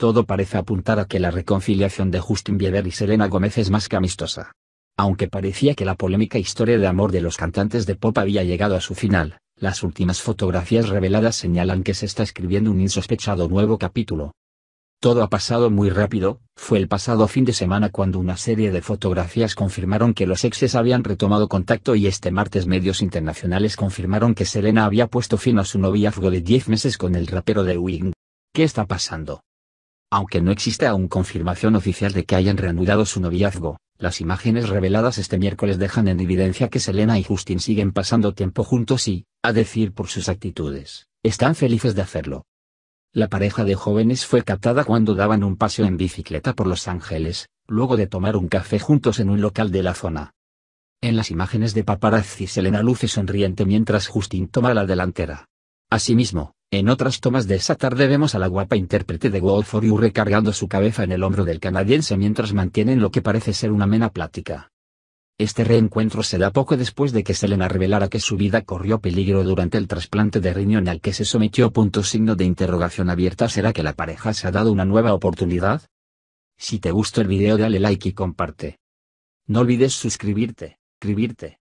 Todo parece apuntar a que la reconciliación de Justin Bieber y Selena Gómez es más que amistosa. Aunque parecía que la polémica historia de amor de los cantantes de pop había llegado a su final, las últimas fotografías reveladas señalan que se está escribiendo un insospechado nuevo capítulo. Todo ha pasado muy rápido, fue el pasado fin de semana cuando una serie de fotografías confirmaron que los exes habían retomado contacto y este martes medios internacionales confirmaron que Selena había puesto fin a su noviazgo de 10 meses con el rapero de Wing. ¿Qué está pasando? Aunque no existe aún confirmación oficial de que hayan reanudado su noviazgo, las imágenes reveladas este miércoles dejan en evidencia que Selena y Justin siguen pasando tiempo juntos y, a decir por sus actitudes, están felices de hacerlo. La pareja de jóvenes fue captada cuando daban un paseo en bicicleta por Los Ángeles, luego de tomar un café juntos en un local de la zona. En las imágenes de paparazzi Selena luce sonriente mientras Justin toma la delantera. Asimismo, en otras tomas de esa tarde vemos a la guapa intérprete de Go For You recargando su cabeza en el hombro del canadiense mientras mantienen lo que parece ser una amena plática. Este reencuentro se da poco después de que Selena revelara que su vida corrió peligro durante el trasplante de riñón al que se sometió. Punto signo de interrogación abierta ¿Será que la pareja se ha dado una nueva oportunidad? Si te gustó el video dale like y comparte. No olvides suscribirte, escribirte.